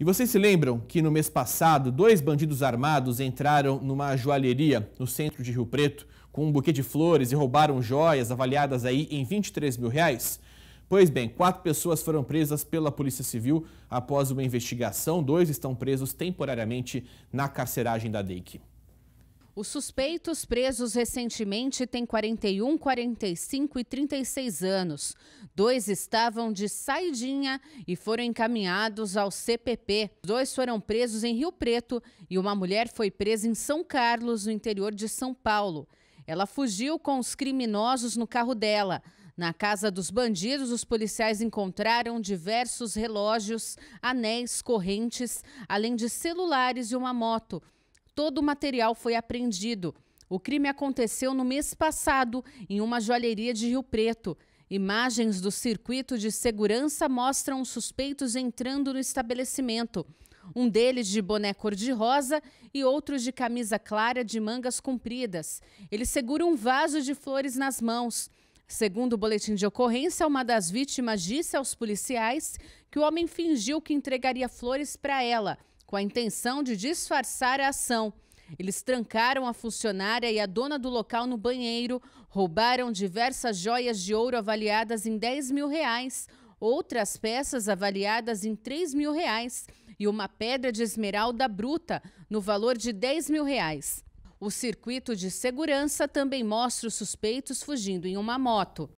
E vocês se lembram que no mês passado, dois bandidos armados entraram numa joalheria no centro de Rio Preto com um buquê de flores e roubaram joias avaliadas aí em 23 mil reais? Pois bem, quatro pessoas foram presas pela Polícia Civil após uma investigação, dois estão presos temporariamente na carceragem da DEIC. Os suspeitos presos recentemente têm 41, 45 e 36 anos. Dois estavam de saidinha e foram encaminhados ao CPP. Dois foram presos em Rio Preto e uma mulher foi presa em São Carlos, no interior de São Paulo. Ela fugiu com os criminosos no carro dela. Na casa dos bandidos, os policiais encontraram diversos relógios, anéis, correntes, além de celulares e uma moto todo o material foi apreendido. O crime aconteceu no mês passado, em uma joalheria de Rio Preto. Imagens do circuito de segurança mostram suspeitos entrando no estabelecimento. Um deles de boné cor-de-rosa e outro de camisa clara de mangas compridas. Ele segura um vaso de flores nas mãos. Segundo o boletim de ocorrência, uma das vítimas disse aos policiais que o homem fingiu que entregaria flores para ela, com a intenção de disfarçar a ação. Eles trancaram a funcionária e a dona do local no banheiro, roubaram diversas joias de ouro avaliadas em 10 mil reais, outras peças avaliadas em 3 mil reais e uma pedra de esmeralda bruta no valor de 10 mil reais. O circuito de segurança também mostra os suspeitos fugindo em uma moto.